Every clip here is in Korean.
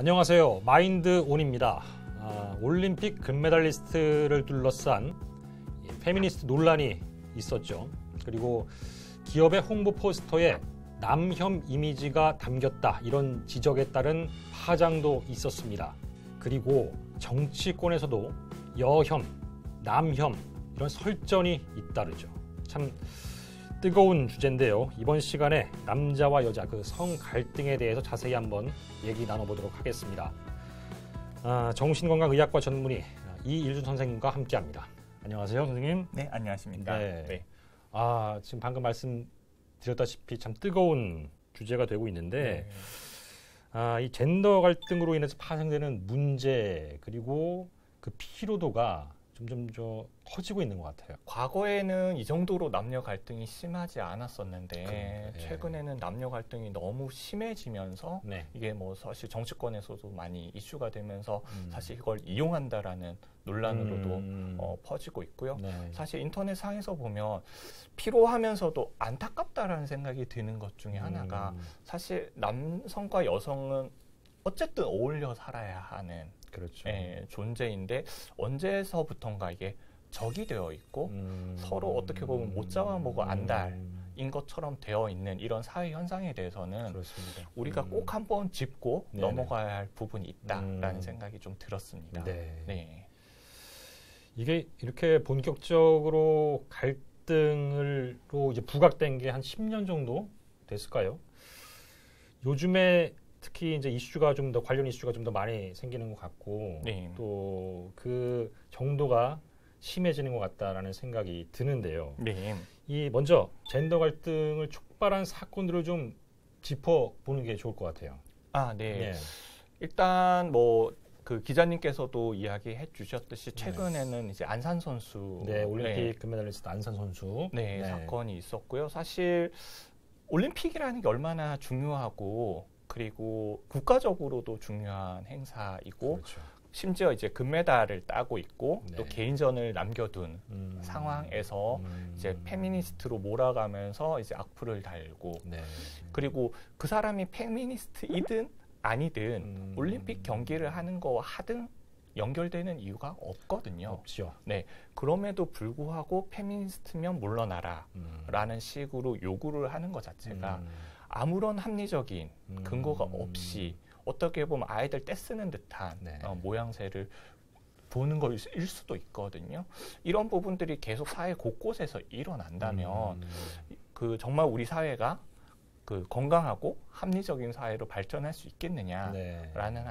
안녕하세요. 마인드 온입니다. 아, 올림픽 금메달리스트를 둘러싼 페미니스트 논란이 있었죠. 그리고 기업의 홍보 포스터에 남혐 이미지가 담겼다 이런 지적에 따른 파장도 있었습니다. 그리고 정치권에서도 여혐, 남혐 이런 설전이 잇따르죠. 참 뜨거운 주제인데요. 이번 시간에 남자와 여자 그 성 갈등에 대해서 자세히 한번 얘기 나눠보도록 하겠습니다. 아, 정신건강의학과 전문의 아, 이일준 선생님과 함께합니다. 안녕하세요, 선생님. 네, 안녕하십니까. 네. 네. 아 지금 방금 말씀드렸다시피 참 뜨거운 주제가 되고 있는데 네. 아이 젠더 갈등으로 인해서 파생되는 문제 그리고 그 피로도가 점점 저 커지고 있는 것 같아요. 과거에는 이 정도로 남녀 갈등이 심하지 않았었는데 그러니까, 예. 최근에는 남녀 갈등이 너무 심해지면서 네. 이게 뭐 사실 정치권에서도 많이 이슈가 되면서 음. 사실 이걸 이용한다라는 논란으로도 음. 어, 퍼지고 있고요. 네. 사실 인터넷 상에서 보면 피로하면서도 안타깝다라는 생각이 드는 것 중에 하나가 음. 사실 남성과 여성은 어쨌든 어울려 살아야 하는 그렇죠. 예, 존재인데 언제서부턴가 이게 적이 되어 있고 음. 서로 어떻게 보면 못 잡아먹어 안달인 것처럼 되어 있는 이런 사회 현상에 대해서는 그렇습니다. 우리가 음. 꼭 한번 짚고 네네. 넘어가야 할 부분이 있다라는 음. 생각이 좀 들었습니다. 네. 네. 이게 이렇게 본격적으로 갈등으로 이제 부각된 게 한 10년 정도 됐을까요? 요즘에 특히 이제 이슈가 좀 더 관련 이슈가 좀 더 많이 생기는 것 같고 네. 또그 정도가 심해지는 것 같다라는 생각이 드는데요. 네. 이 먼저 젠더 갈등을 촉발한 사건들을 좀 짚어보는 게 좋을 것 같아요. 아, 네. 네. 일단 뭐. 그 기자님께서도 이야기해 주셨듯이 네. 최근에는 이제 안산 선수, 네 올림픽 네. 금메달리스트 안산 선수, 네, 네 사건이 있었고요. 사실 올림픽이라는 게 얼마나 중요하고 그리고 국가적으로도 중요한 행사이고 그렇죠. 심지어 이제 금메달을 따고 있고 네. 또 개인전을 남겨둔 음. 상황에서 음. 이제 페미니스트로 몰아가면서 이제 악플을 달고 네. 그리고 그 사람이 페미니스트이든 아니든 음. 올림픽 경기를 하는 거와 하등 연결되는 이유가 없거든요. 없죠. 네. 그럼에도 불구하고 페미니스트면 물러나라라는 음. 식으로 요구를 하는 것 자체가 음. 아무런 합리적인 음. 근거가 없이 어떻게 보면 아이들 떼쓰는 듯한 네. 어, 모양새를 보는 거일 수도 있거든요. 이런 부분들이 계속 사회 곳곳에서 일어난다면 음. 그 정말 우리 사회가 그 건강하고 합리적인 사회로 발전할 수 있겠느냐라는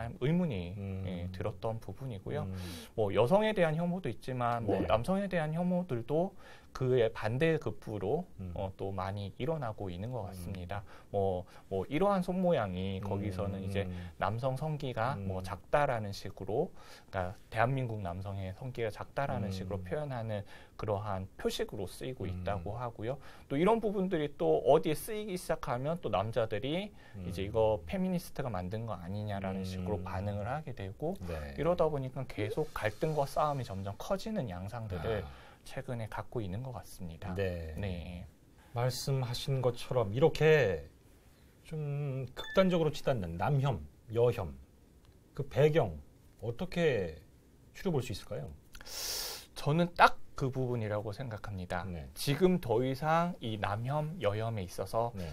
네. 의문이 음. 예, 들었던 부분이고요. 음. 뭐 여성에 대한 혐오도 있지만 뭐 네. 남성에 대한 혐오들도 그의 반대 급부로 음. 어, 또 많이 일어나고 있는 것 음. 같습니다. 뭐, 뭐 이러한 손 모양이 거기서는 음. 이제 남성 성기가 음. 뭐 작다라는 식으로 그러니까 대한민국 남성의 성기가 작다라는 식으로 표현하는 그러한 표식으로 쓰이고 있다고 하고요. 또 이런 부분들이 또 어디에 쓰이기 시작하면 또 남자들이 음. 이제 이거 페미니스트가 만든 거 아니냐라는 음. 식으로 반응을 하게 되고 네. 이러다 보니까 계속 갈등과 싸움이 점점 커지는 양상들을 아. 최근에 갖고 있는 것 같습니다. 네. 네. 말씀하신 것처럼 이렇게 좀 극단적으로 치닫는 남혐, 여혐, 그 배경 어떻게 추려볼 수 있을까요? 저는 딱 그 부분이라고 생각합니다. 네. 지금 더 이상 이 남혐, 여혐에 있어서 네.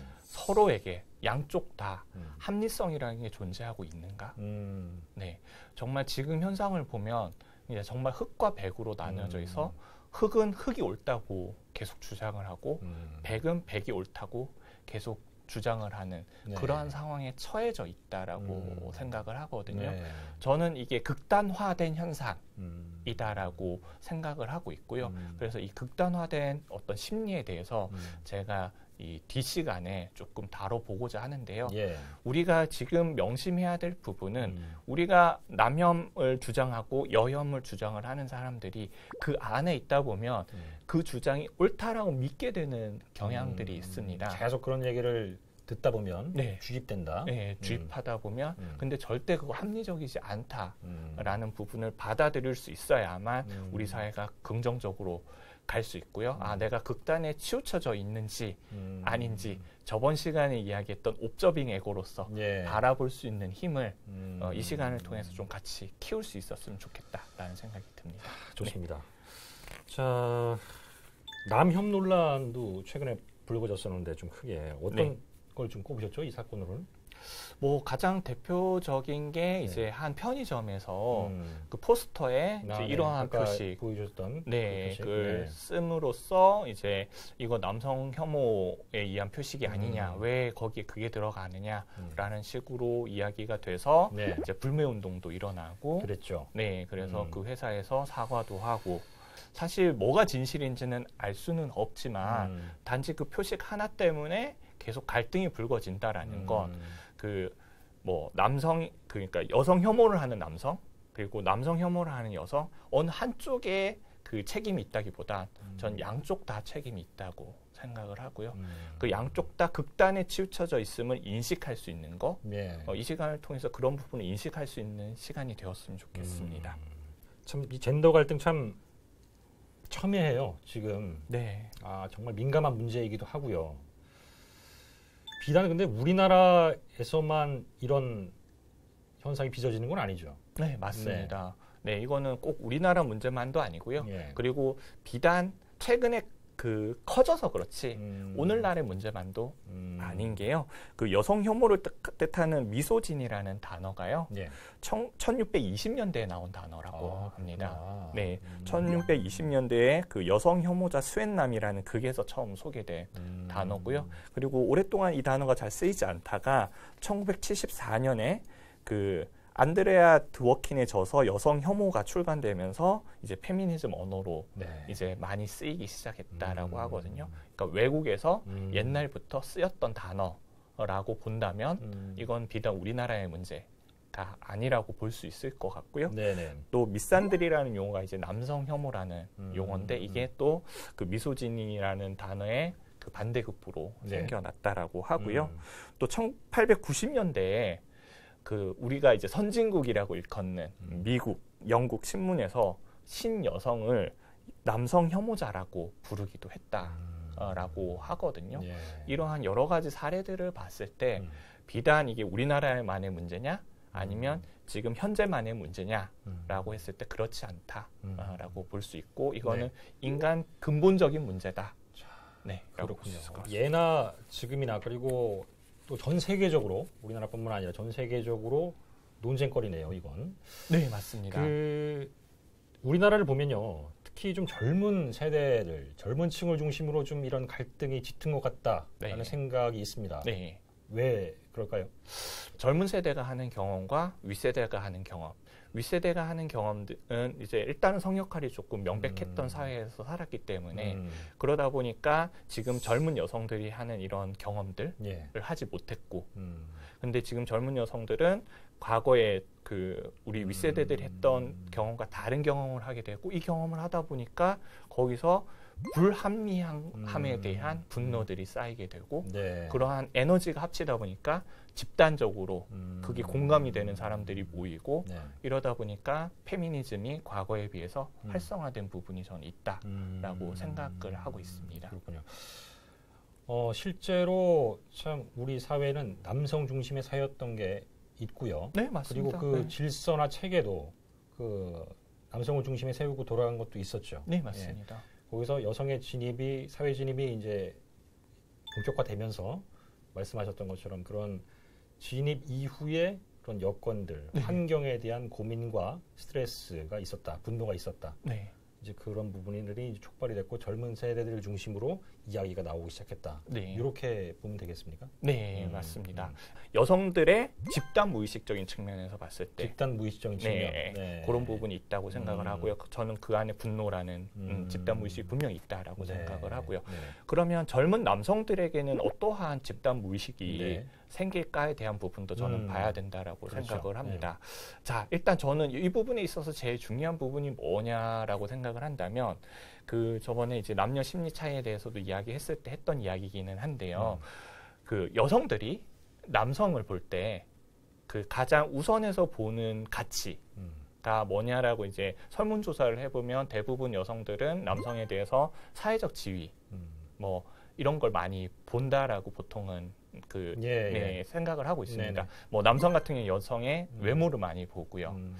서로에게 양쪽 다 음. 합리성이라는 게 존재하고 있는가? 음. 네, 정말 지금 현상을 보면 이제 정말 흑과 백으로 나뉘어져 있어 흑은 음. 흑이 옳다고 계속 주장을 하고 음. 백은 백이 옳다고 계속 주장을 하는 네. 그러한 상황에 처해져 있다라고 음. 생각을 하거든요. 네. 저는 이게 극단화된 현상이다라고 음. 생각을 하고 있고요. 음. 그래서 이 극단화된 어떤 심리에 대해서 음. 제가 이 뒷시간에 조금 다뤄보고자 하는데요. 예. 우리가 지금 명심해야 될 부분은 음. 우리가 남혐을 주장하고 여혐을 주장을 하는 사람들이 그 안에 있다 보면 음. 그 주장이 옳다라고 믿게 되는 경향들이 음. 있습니다. 계속 그런 얘기를 듣다 보면 네. 주입된다. 네, 주입하다 음. 보면 음. 근데 절대 그거 합리적이지 않다라는 음. 부분을 받아들일 수 있어야만 음. 우리 사회가 긍정적으로 갈수 있고요. 아, 음. 아, 내가 극단에 치우쳐져 있는지 음. 아닌지 저번 시간에 이야기했던 옵저빙 에고로서 예. 바라볼 수 있는 힘을 음. 어, 이 시간을 통해서 좀 같이 키울 수 있었으면 좋겠다라는 생각이 듭니다. 좋습니다. 네. 자, 남혐 논란도 최근에 불거졌었는데 좀 크게 어떤 네. 걸좀 꼽으셨죠? 이 사건으로는? 뭐 가장 대표적인 게 네. 이제 한 편의점에서 음. 그 포스터에 아, 이제 네. 이러한 표시 보여줬던 그 네, 그 네. 씀으로써 이제 이거 남성 혐오에 의한 표식이 음. 아니냐 음. 왜 거기에 그게 들어가느냐라는 음. 식으로 이야기가 돼서 네. 이제 불매 운동도 일어나고 그랬죠. 네, 그래서 음. 그 회사에서 사과도 하고 사실 뭐가 진실인지는 알 수는 없지만 음. 단지 그 표식 하나 때문에 계속 갈등이 불거진다라는 것 그뭐 남성 그러니까 여성 혐오를 하는 남성 그리고 남성 혐오를 하는 여성 어느 한쪽에 그 책임이 있다기보다 음. 전 양쪽 다 책임이 있다고 생각을 하고요. 음. 그 양쪽 다 극단에 치우쳐져 있음을 인식할 수 있는 거, 예. 어, 이 시간을 통해서 그런 부분을 인식할 수 있는 시간이 되었으면 좋겠습니다. 음. 참이 젠더 갈등 참 첨예해요. 지금 네. 아 정말 민감한 문제이기도 하고요. 비단 근데 우리나라에서만 이런 현상이 빚어지는 건 아니죠. 네, 맞습니다. 네, 네 이거는 꼭 우리나라 문제만도 아니고요. 예. 그리고 비단 최근에 그 커져서 그렇지 음. 오늘날의 문제만도 음. 아닌 게요. 그 여성 혐오를 뜻하는 미소진이라는 단어가요. 예. 1620년대에 나온 단어라고 아, 합니다. 아. 네, 음. 1620년대에 그 여성 혐오자 수엔남이라는 극에서 처음 소개된 음. 단어고요. 그리고 오랫동안 이 단어가 잘 쓰이지 않다가 1974년에 그 안드레아 드워킨에져서 여성 혐오가 출간되면서 이제 페미니즘 언어로 네. 이제 많이 쓰이기 시작했다라고 음. 하거든요. 그러니까 외국에서 음. 옛날부터 쓰였던 단어라고 본다면 음. 이건 비단 우리나라의 문제. 가 아니라고 볼 수 있을 것 같고요. 네네. 또 미산들이라는 용어가 이제 남성 혐오라는 음. 용어인데 이게 음. 또그 미소진이라는 단어의 그 반대급부로 네. 생겨났다라고 하고요. 음. 또 1890년대에 그 우리가 이제 선진국이라고 일컫는 미국, 영국 신문에서 신여성을 남성 혐오자라고 부르기도 했다라고 음. 하거든요. 예. 이러한 여러 가지 사례들을 봤을 때 음. 비단 이게 우리나라만의 문제냐 아니면 음. 지금 현재만의 문제냐라고 음. 했을 때 그렇지 않다라고 음. 볼수 있고 이거는 네. 인간 근본적인 문제다. 네, 그렇군요. 예나 지금이나 그리고 또전 세계적으로 우리나라뿐만 아니라 전 세계적으로 논쟁거리네요. 이건. 네, 맞습니다. 그 우리나라를 보면요. 특히 좀 젊은 세대를 젊은 층을 중심으로 좀 이런 갈등이 짙은 것 같다라는 네. 생각이 있습니다. 네. 왜 그럴까요? 젊은 세대가 하는 경험과 윗세대가 하는 경험 윗세대가 하는 경험들은 이제 일단은 성역할이 조금 명백했던 음. 사회에서 살았기 때문에 음. 그러다 보니까 지금 젊은 여성들이 하는 이런 경험들을 예. 하지 못했고 음. 근데 지금 젊은 여성들은 과거에 그 우리 윗세대들이 음. 했던 경험과 다른 경험을 하게 되고 이 경험을 하다 보니까 거기서 불합리함에 음. 대한 분노들이 쌓이게 되고 네. 그러한 에너지가 합치다 보니까 집단적으로 음. 그게 공감이 되는 사람들이 모이고 네. 이러다 보니까 페미니즘이 과거에 비해서 음. 활성화된 부분이 저는 있다라고 음. 생각을 하고 있습니다. 그렇군요. 어, 실제로 참 우리 사회는 남성 중심의 사회였던 게 있고요. 네, 맞습니다. 그리고 그 네. 질서나 체계도 그 남성을 중심에 세우고 돌아간 것도 있었죠. 네, 맞습니다. 예. 거기서 여성의 진입이 사회 진입이 이제 본격화되면서 말씀하셨던 것처럼 그런 진입 이후에 그런 여건들, 네. 환경에 대한 고민과 스트레스가 있었다, 분노가 있었다. 네. 이제 그런 부분들이 이제 촉발이 됐고 젊은 세대들을 중심으로 이야기가 나오기 시작했다. 네. 이렇게 보면 되겠습니까? 네, 음, 맞습니다. 여성들의 집단 무의식적인 측면에서 봤을 때 집단 무의식적인 네, 측면 네, 네. 그런 부분이 있다고 생각을 음. 하고요. 그 저는 그 안에 분노라는 음, 음. 집단 무의식이 분명히 있다라고 네. 생각을 하고요. 네. 그러면 젊은 남성들에게는 어떠한 집단 무의식이 생길까에 대한 부분도 저는 음. 봐야 된다라고 그렇죠. 생각을 합니다. 자, 일단 저는 이 부분에 있어서 제일 중요한 부분이 뭐냐라고 생각을 한다면 그 저번에 이제 남녀 심리 차이에 대해서도 이야기했을 때 했던 이야기기는 한데요. 음. 그 여성들이 남성을 볼 때 그 가장 우선에서 보는 가치. 가 음. 뭐냐라고 이제 설문조사를 해보면 대부분 여성들은 남성에 대해서 사회적 지위, 음. 뭐 이런 걸 많이 본다라고 보통은 그 예, 예. 네, 생각을 하고 있습니다. 네네. 뭐 남성 같은 경우 여성의 음. 외모를 많이 보고요. 음.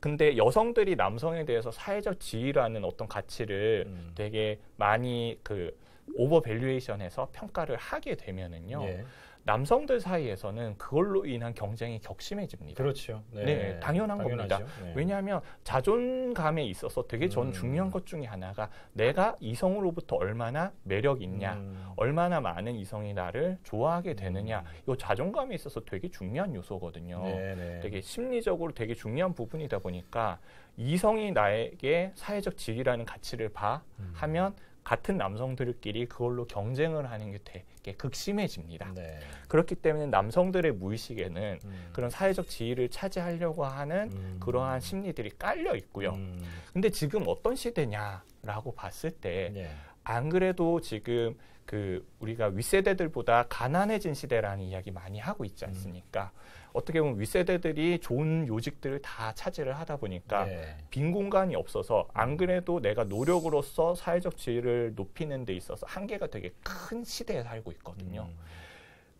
근데 여성들이 남성에 대해서 사회적 지위라는 어떤 가치를 음. 되게 많이 그 오버밸류에이션해서 평가를 하게 되면은요. 예. 남성들 사이에서는 그걸로 인한 경쟁이 격심해집니다. 그렇죠. 네, 네 당연한 당연하죠. 겁니다. 네. 왜냐하면 자존감에 있어서 되게 전 음. 중요한 것 중에 하나가 내가 이성으로부터 얼마나 매력 있냐, 음. 얼마나 많은 이성이 나를 좋아하게 되느냐, 이 음. 자존감에 있어서 되게 중요한 요소거든요. 네네. 네. 되게 심리적으로 되게 중요한 부분이다 보니까 이성이 나에게 사회적 질이라는 가치를 봐 음. 하면 같은 남성들끼리 그걸로 경쟁을 하는 게 되게 극심해집니다. 네. 그렇기 때문에 남성들의 무의식에는 음. 그런 사회적 지위를 차지하려고 하는 음. 그러한 심리들이 깔려 있고요. 음. 근데 지금 어떤 시대냐라고 봤을 때 네. 안 그래도 지금 그 우리가 윗세대들보다 가난해진 시대라는 이야기 많이 하고 있지 음. 않습니까? 음. 어떻게 보면 윗세대들이 좋은 요직들을 다 차지를 하다 보니까 네. 빈 공간이 없어서 안 그래도 내가 노력으로서 사회적 지위를 높이는 데 있어서 한계가 되게 큰 시대에 살고 있거든요. 음.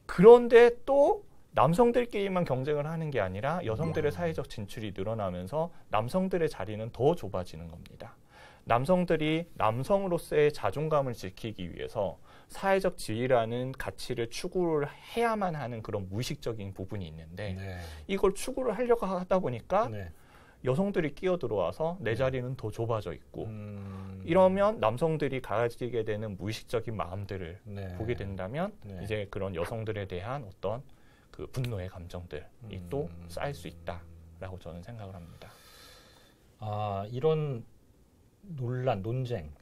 그런데 또 남성들끼리만 경쟁을 하는 게 아니라 여성들의 사회적 진출이 늘어나면서 남성들의 자리는 더 좁아지는 겁니다. 남성들이 남성으로서의 자존감을 지키기 위해서 사회적 지위라는 가치를 추구를 해야만 하는 그런 무의식적인 부분이 있는데 네. 이걸 추구를 하려고 하다 보니까 네. 여성들이 끼어 들어와서 내 네. 자리는 더 좁아져 있고 음... 이러면 남성들이 가지게 되는 무의식적인 마음들을 네. 보게 된다면 네. 이제 그런 여성들에 대한 어떤 그 분노의 감정들이 음... 또 쌓일 수 있다라고 저는 생각을 합니다. 아 이런 논란, 논쟁.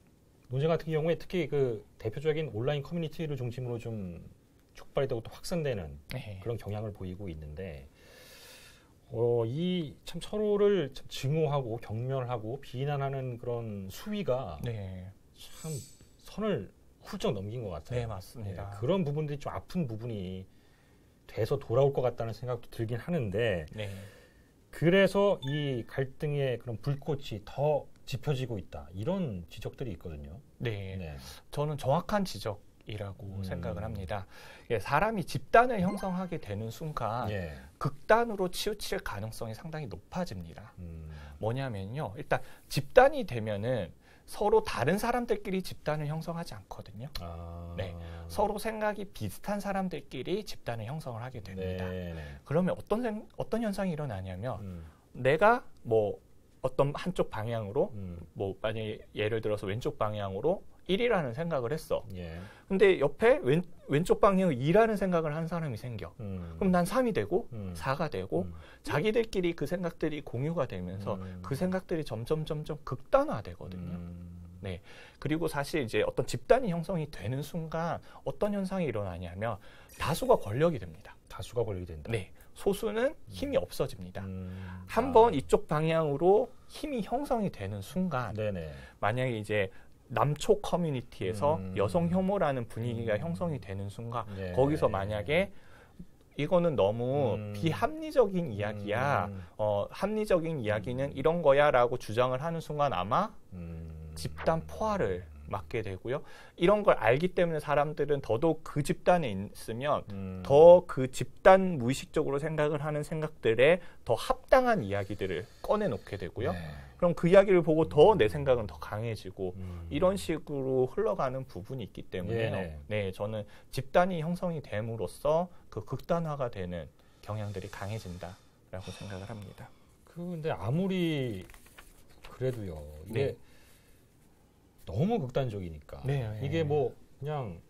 논쟁 같은 경우에 특히 그 대표적인 온라인 커뮤니티를 중심으로 좀 촉발되고 또 확산되는 에 네. 그런 경향을 보이고 있는데 어, 이 참 서로를 참 증오하고 경멸하고 비난하는 그런 수위가 네. 참 선을 훌쩍 넘긴 것 같아요. 네, 맞습니다. 네, 그런 부분들이 좀 아픈 부분이 돼서 돌아올 것 같다는 생각도 들긴 하는데 네. 그래서 이 갈등의 그런 불꽃이 더 짚혀지고 있다. 이런 지적들이 있거든요. 네. 네. 저는 정확한 지적. 이라고 음. 생각을 합니다. 예, 사람이 집단을 음. 형성하게 되는 순간 예. 극단으로 치우칠 가능성이 상당히 높아집니다. 음. 뭐냐면요. 일단 집단이 되면은 서로 다른 사람들끼리 집단을 형성하지 않거든요. 아. 네. 서로 생각이 비슷한 사람들끼리 집단을 형성을 하게 됩니다. 네, 네. 그러면 어떤 어떤 현상이 일어나냐면 음. 내가 뭐 어떤 한쪽 방향으로 음. 뭐 만약에 예를 들어서 왼쪽 방향으로 1이라는 생각을 했어. 예. 근데 옆에 왼, 왼쪽 방향으로 2라는 생각을 한 사람이 생겨. 음. 그럼 난 3이 되고 음. 4가 되고 음. 자기들끼리 그 생각들이 공유가 되면서 음. 그 생각들이 점점 점점 극단화되거든요. 음. 네. 그리고 사실 이제 어떤 집단이 형성이 되는 순간 어떤 현상이 일어나냐면 다수가 권력이 됩니다. 다수가 권력이 된다. 네. 소수는 음. 힘이 없어집니다. 음, 한번 아. 이쪽 방향으로 힘이 형성이 되는 순간, 네네. 만약에 이제 남초 커뮤니티에서 음. 여성 혐오라는 분위기가 음. 형성이 되는 순간, 네. 거기서 만약에 이거는 너무 음. 비합리적인 이야기야. 음. 어, 합리적인 이야기는 음. 이런 거야라고 주장을 하는 순간 아마 음. 집단 포화를 맞게 되고요. 이런 걸 알기 때문에 사람들은 더더욱 그 집단에 있으면 음. 더그 집단 무의식적으로 생각을 하는 생각들에 더 합당한 이야기들을 꺼내놓게 되고요. 네. 그럼 그 이야기를 보고 더 내 생각은 더 강해지고 음. 이런 식으로 흘러가는 부분이 있기 때문에 네. 예. 네 저는 집단이 형성이 됨으로써 그 극단화가 되는 경향들이 강해진다라고 생각을 합니다. 그 근데 아무리 그래도요. 이게 네. 너무 극단적이니까 네, 예. 이게 뭐 그냥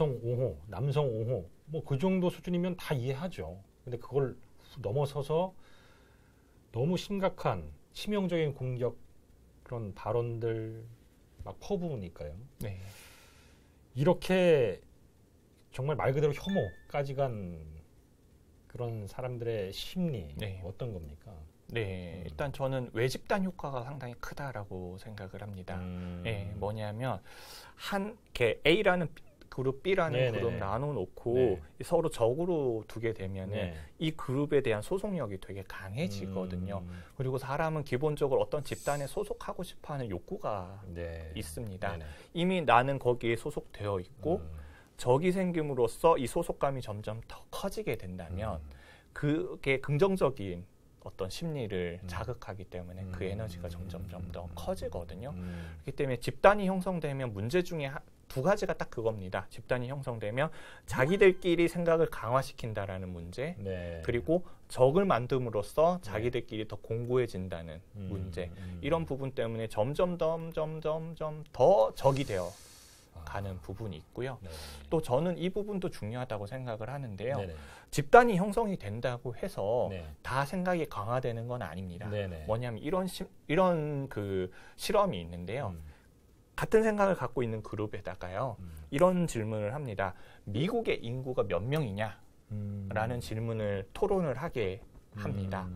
여성 5호, 남성 5호 뭐 그 정도 수준이면 다 이해하죠. 근데 그걸 넘어서서 너무 심각한 치명적인 공격 그런 발언들 막 퍼부으니까요. 네. 이렇게 정말 말 그대로 혐오까지 간 그런 사람들의 심리 네. 어떤 겁니까? 네, 음. 일단 저는 외집단 효과가 상당히 크다라고 생각을 합니다. 음. 네, 뭐냐면 한 개 A라는 그룹 B라는 네네. 네. 그룹 나눠 놓고 네. 서로 적으로 두게 되면은 네. 이 그룹에 대한 소속력이 되게 강해지거든요. 음. 그리고 사람은 기본적으로 어떤 집단에 소속하고 싶어 하는 욕구가 네. 있습니다. 네네. 네. 이미 나는 거기에 소속되어 있고 음. 적이 생김으로써 이 소속감이 점점 더 커지게 된다면 음. 그게 긍정적인 어떤 심리를 음. 자극하기 때문에 그 음. 에너지가 점점 점더 음. 커지거든요. 음. 그렇기 때문에 집단이 형성되면 문제 중에 하, 두 가지가 딱 그겁니다. 집단이 형성되면 자기들끼리 생각을 강화시킨다라는 문제, 네. 그리고 적을 만듦으로써 네. 자기들끼리 더 공고해진다는 음, 문제. 음. 이런 부분 때문에 점점 점점 점점 더 적이 되어 가는 부분이 있고요. 네또 저는 이 부분도 중요하다고 생각을 하는데요. 네 집단이 형성이 된다고 해서 네다 생각이 강화되는 건 아닙니다. 뭐냐면 이런 시, 이런 그 실험이 있는데요. 음. 같은 생각을 갖고 있는 그룹에다가요. 음. 이런 질문을 합니다. 미국의 인구가 몇 명이냐? 라는 음. 질문을 토론을 하게 음. 합니다.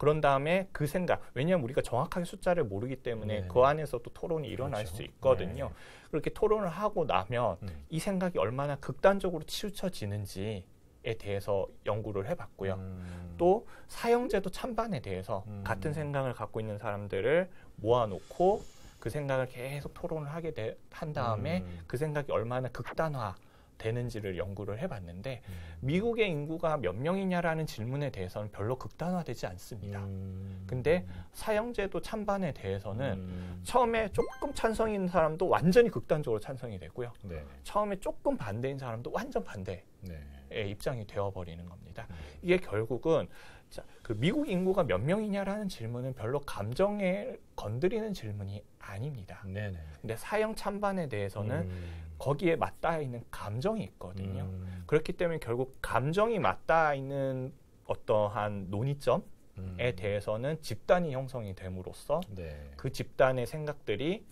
그런 다음에 그 생각 왜냐하면 우리가 정확하게 숫자를 모르기 때문에 네. 그 안에서 또 토론이 일어날 그렇죠. 수 있거든요. 네. 그렇게 토론을 하고 나면 음. 이 생각이 얼마나 극단적으로 치우쳐지는지 에 대해서 연구를 해봤고요. 음. 또 사형제도 찬반에 대해서 음. 같은 생각을 갖고 있는 사람들을 모아놓고 그 생각을 계속 토론을 하게 돼, 한 다음에 음. 그 생각이 얼마나 극단화 되는지를 연구를 해봤는데 음. 미국의 인구가 몇 명이냐라는 질문에 대해서는 별로 극단화되지 않습니다. 음. 근데 사형제도 찬반에 대해서는 음. 처음에 조금 찬성인 사람도 완전히 극단적으로 찬성이 되고요. 네 처음에 조금 반대인 사람도 완전 반대의 네. 입장이 되어버리는 겁니다. 이게 결국은 자, 그 미국 인구가 몇 명이냐라는 질문은 별로 감정에 건드리는 질문이 아닙니다. 네네. 네. 근데 사형 찬반에 대해서는 음. 거기에 맞닿아 있는 감정이 있거든요. 음. 그렇기 때문에 결국 감정이 맞닿아 있는 어떠한 논의점에 음. 대해서는 집단이 형성이 됨으로써 네. 그 집단의 생각들이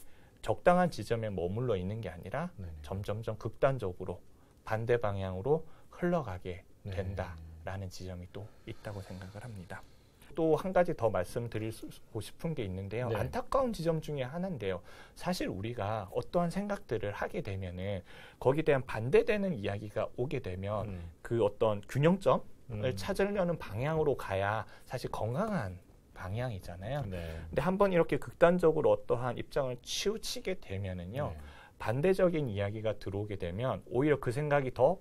적당한 지점에 머물러 있는 게 아니라 네네. 점점점 극단적으로 반대 방향으로 흘러가게 네. 된다라는 네. 지점이 또 있다고 생각을 합니다. 또한 가지 더 말씀드리고 싶은 게 있는데요. 네. 안타까운 지점 중에 하나인데요. 사실 우리가 어떠한 생각들을 하게 되면은 거기에 대한 반대되는 이야기가 오게 되면 음. 그 어떤 균형점을 음. 찾으려는 방향으로 가야 사실 건강한 방향이잖아요. 네. 근데 한번 이렇게 극단적으로 어떠한 입장을 치우치게 되면은요. 네. 반대적인 이야기가 들어오게 되면 오히려 그 생각이 더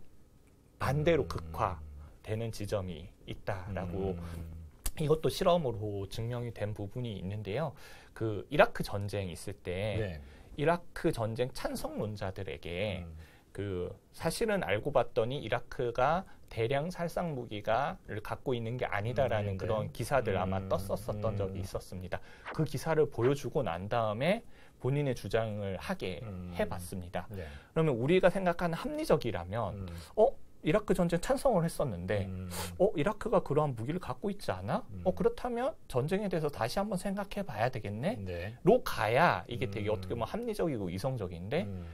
반대로 음. 극화되는 지점이 있다라고 음. 이것도 실험으로 증명이 된 부분이 있는데요. 그 이라크 전쟁 있을 때 네. 이라크 전쟁 찬성론자들에게 음. 그 사실은 알고 봤더니 이라크가 대량 살상 무기가를 갖고 있는 게 아니다라는 음, 네. 네. 그런 기사들 음, 아마 음, 떴었었던 음. 적이 있었습니다. 그 기사를 보여주고 난 다음에 본인의 주장을 하게 음. 해봤습니다. 네. 그러면 우리가 생각하는 합리적이라면 어 이라크 전쟁 찬성을 했었는데, 음. 어, 이라크가 그러한 무기를 갖고 있지 않아? 어, 음. 어, 그렇다면 전쟁에 대해서 다시 한번 생각해 봐야 되겠네? 네. 로 가야 이게 되게 음. 어떻게 보면 합리적이고 이성적인데, 음.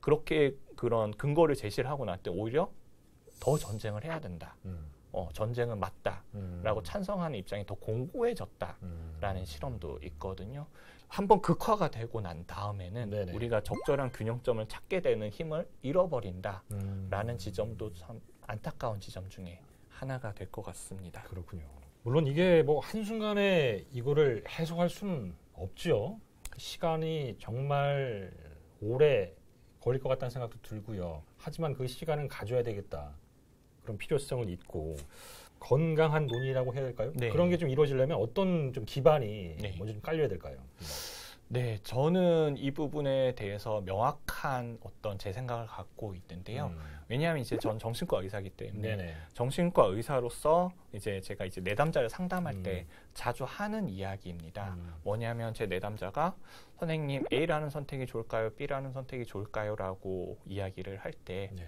그렇게 그런 근거를 제시를 하고 날때 오히려 더 전쟁을 해야 된다. 음. 어, 전쟁은 맞다라고 찬성하는 입장이 더 공고해졌다라는 실험도 있거든요. 한번 극화가 되고 난 다음에는 네네. 우리가 적절한 균형점을 찾게 되는 힘을 잃어버린다라는 음. 지점도 참 안타까운 지점 중에 하나가 될 것 같습니다. 그렇군요. 물론 이게 뭐 한순간에 이거를 해소할 수는 없죠 그 시간이 정말 오래 걸릴 것 같다는 생각도 들고요. 하지만 그 시간은 가져야 되겠다. 그런 필요성은있고 건강한 논의라고 해야 될까요? 네. 그런 게 좀 이루어지려면 어떤 좀 기반이 네. 먼저 좀 깔려야 될까요? 네, 저는 이 부분에 대해서 명확한 어떤 제 생각을 갖고 있던데요 음. 왜냐하면 이제 전 정신과 의사기 때문에 네네. 정신과 의사로서 이제 제가 이제 내담자를 상담할 음. 때 자주 하는 이야기입니다. 음. 뭐냐면 제 내담자가 선생님 A라는 선택이 좋을까요? B라는 선택이 좋을까요? 라고 이야기를 할때 네.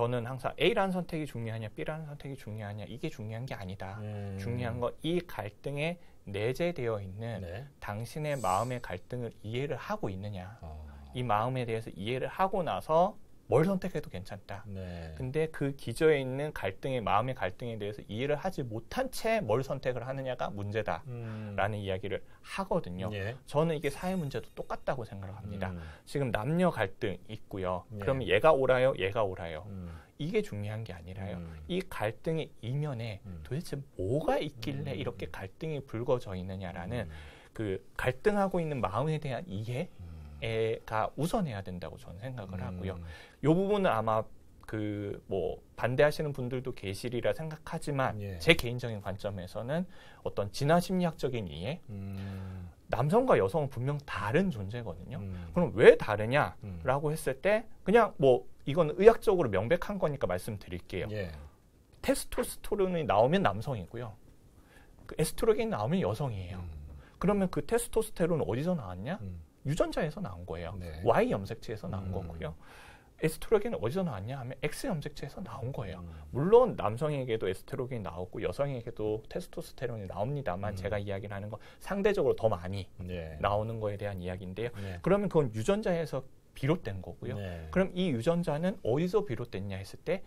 저는 항상 A라는 선택이 중요하냐, B라는 선택이 중요하냐, 이게 중요한 게 아니다. 음. 중요한 건 이 갈등에 내재되어 있는 네. 당신의 마음의 갈등을 이해를 하고 있느냐. 어. 이 마음에 대해서 이해를 하고 나서 뭘 선택해도 괜찮다. 네. 근데 그 기저에 있는 갈등의 마음의 갈등에 대해서 이해를 하지 못한 채 뭘 선택을 하느냐가 문제다라는 음. 이야기를 하거든요. 예. 저는 이게 사회 문제도 똑같다고 생각합니다. 을 음. 지금 남녀 갈등 있고요. 예. 그러면 얘가 오라요, 얘가 오라요. 음. 이게 중요한 게 아니라요. 음. 이 갈등의 이면에 음. 도대체 뭐가 있길래 음. 이렇게 갈등이 불거져 있느냐라는 음. 그 갈등하고 있는 마음에 대한 이해. 에가 우선해야 된다고 저는 생각을 하고요. 요 부분은 아마 그 뭐 반대하시는 분들도 계시리라 생각하지만 예. 제 개인적인 관점에서는 어떤 진화 심리학적인 이해 음. 남성과 여성은 분명 다른 존재거든요. 음. 그럼 왜 다르냐라고 음. 했을 때 그냥 뭐 이건 의학적으로 명백한 거니까 말씀드릴게요. 예. 테스토스테론이 나오면 남성이고요. 그 에스트로겐이 나오면 여성이에요. 음. 그러면 그 테스토스테론 어디서 나왔냐? 음. 유전자에서 나온 거예요. 네. Y 염색체에서 나온 음. 거고요. 에스트로겐은 어디서 나왔냐 하면 X 염색체에서 나온 거예요. 음. 물론 남성에게도 에스트로겐이 나왔고 여성에게도 테스토스테론이 나옵니다만 음. 제가 이야기를 하는 건 상대적으로 더 많이 네. 나오는 거에 대한 이야기인데요. 네. 그러면 그건 유전자에서 비롯된 거고요. 네. 그럼 이 유전자는 어디서 비롯됐냐 했을 때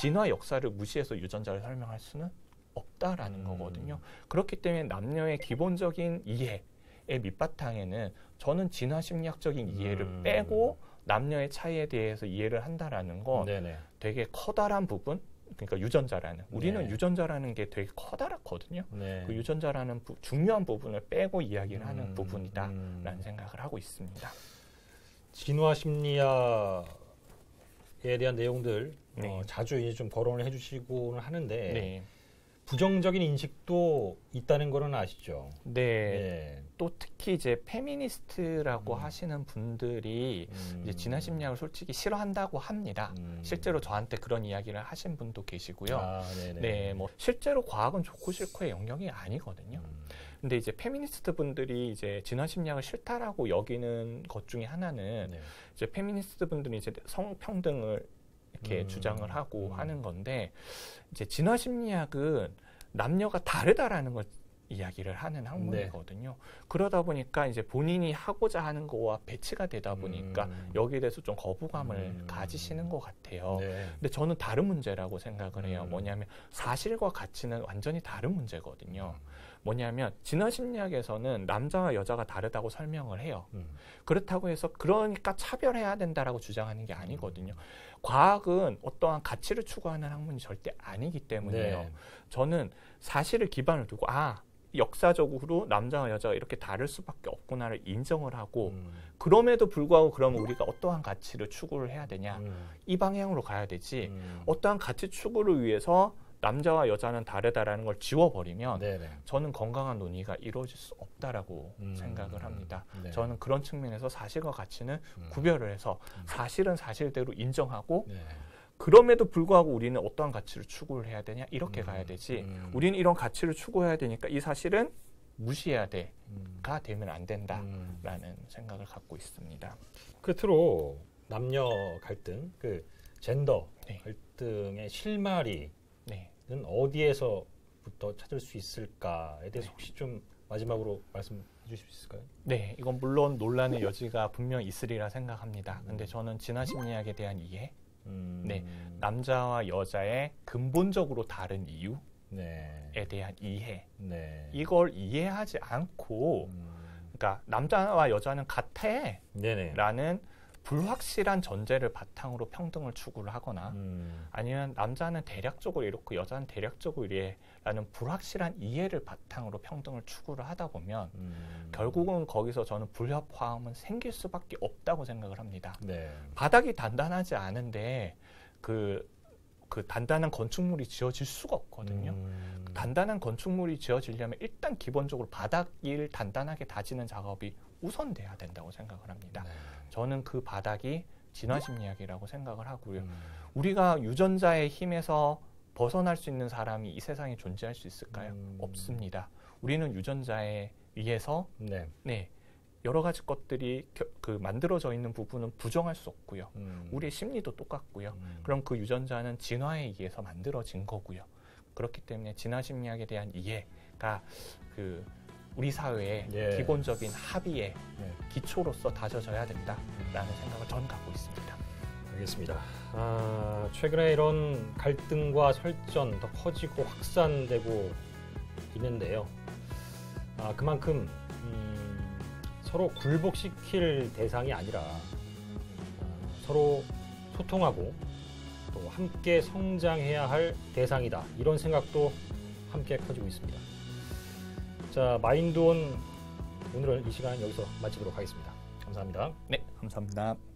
진화 역사를 무시해서 유전자를 설명할 수는 없다라는 음. 거거든요. 그렇기 때문에 남녀의 기본적인 이해의 밑바탕에는 저는 진화 심리학적인 이해를 음. 빼고 남녀의 차이에 대해서 이해를 한다라는 거 네네. 되게 커다란 부분 그러니까 유전자라는 우리는 네. 유전자라는 게 되게 커다랗거든요. 네. 그 유전자라는 부, 중요한 부분을 빼고 이야기를 하는 음, 부분이다라는 음. 생각을 하고 있습니다. 진화 심리학에 대한 내용들 어, 네. 어, 자주 이제 좀 거론을 해주시고는 하는데 네. 부정적인 인식도 있다는 거는 아시죠? 네. 예. 또 특히 이제 페미니스트라고 음. 하시는 분들이 음. 이제 진화 심리학을 솔직히 싫어한다고 합니다. 음. 실제로 저한테 그런 이야기를 하신 분도 계시고요. 아, 네, 뭐 실제로 과학은 좋고 싫고의 영역이 아니거든요. 음. 근데 이제 페미니스트 분들이 이제 진화 심리학을 싫다라고 여기는 것 중에 하나는 네. 이제 페미니스트 분들이 이제 성평등을 이렇게 음. 주장을 하고 음. 하는 건데 이제 진화 심리학은 남녀가 다르다라는 걸 이야기를 하는 학문이거든요. 네. 그러다 보니까 이제 본인이 하고자 하는 거와 배치가 되다 보니까 음. 여기에 대해서 좀 거부감을 음. 가지시는 것 같아요. 네. 근데 저는 다른 문제라고 생각을 해요. 음. 뭐냐면 사실과 가치는 완전히 다른 문제거든요. 음. 뭐냐면 진화 심리학에서는 남자와 여자가 다르다고 설명을 해요. 음. 그렇다고 해서 그러니까 차별해야 된다라고 주장하는 게 아니거든요. 음. 과학은 어떠한 가치를 추구하는 학문이 절대 아니기 때문에요. 네. 저는 사실을 기반을 두고 아 역사적으로 남자와 여자가 이렇게 다를 수밖에 없구나를 인정을 하고 음. 그럼에도 불구하고 그러면 우리가 어떠한 가치를 추구를 해야 되냐 음. 이 방향으로 가야 되지 음. 어떠한 가치 추구를 위해서 남자와 여자는 다르다라는 걸 지워버리면 네네. 저는 건강한 논의가 이루어질 수 없다라고 음, 생각을 합니다. 음, 네. 저는 그런 측면에서 사실과 가치는 음. 구별을 해서 음. 사실은 사실대로 인정하고 네. 그럼에도 불구하고 우리는 어떠한 가치를 추구를 해야 되냐 이렇게 음, 가야 되지 음. 우리는 이런 가치를 추구해야 되니까 이 사실은 무시해야 돼가 되면 안 된다라는 생각을 갖고 있습니다. 끝으로 남녀 갈등, 그 젠더 네. 갈등의 실마리 네,는 어디에서부터 찾을 수 있을까에 대해서 네. 혹시 좀 마지막으로 말씀해 주실 수 있을까요? 네, 이건 물론 논란의 여지가 분명 있으리라 생각합니다. 음. 근데 저는 진화 심리학에 대한 이해, 음. 네, 남자와 여자의 근본적으로 다른 이유에 네. 대한 이해, 네. 이걸 이해하지 않고, 음. 그러니까 남자와 여자는 같아라는 불확실한 전제를 바탕으로 평등을 추구를 하거나 음. 아니면 남자는 대략적으로 이렇고 여자는 대략적으로 이래라는 불확실한 이해를 바탕으로 평등을 추구를 하다 보면 음. 결국은 거기서 저는 불협화음은 생길 수밖에 없다고 생각을 합니다. 네. 바닥이 단단하지 않은데 그그 그 단단한 건축물이 지어질 수가 없거든요. 음. 단단한 건축물이 지어지려면 일단 기본적으로 바닥을 단단하게 다지는 작업이 우선돼야 된다고 생각을 합니다. 네. 저는 그 바닥이 진화 심리학이라고 생각을 하고요. 음. 우리가 유전자의 힘에서 벗어날 수 있는 사람이 이 세상에 존재할 수 있을까요? 음. 없습니다. 우리는 유전자에 의해서 네. 네. 여러 가지 것들이 겨, 그 만들어져 있는 부분은 부정할 수 없고요. 음. 우리의 심리도 똑같고요. 음. 그럼 그 유전자는 진화에 의해서 만들어진 거고요. 그렇기 때문에 진화 심리학에 대한 이해가 그 우리 사회의 예. 기본적인 합의의 예. 기초로서 다져져야 된다라는 생각을 저는 갖고 있습니다. 알겠습니다. 아, 최근에 이런 갈등과 설전 더 커지고 확산되고 있는데요. 아, 그만큼 음, 서로 굴복시킬 대상이 아니라 아, 서로 소통하고 또 함께 성장해야 할 대상이다. 이런 생각도 함께 커지고 있습니다. 자, 마인드온 오늘은 이 시간 여기서 마치도록 하겠습니다. 감사합니다. 네, 감사합니다.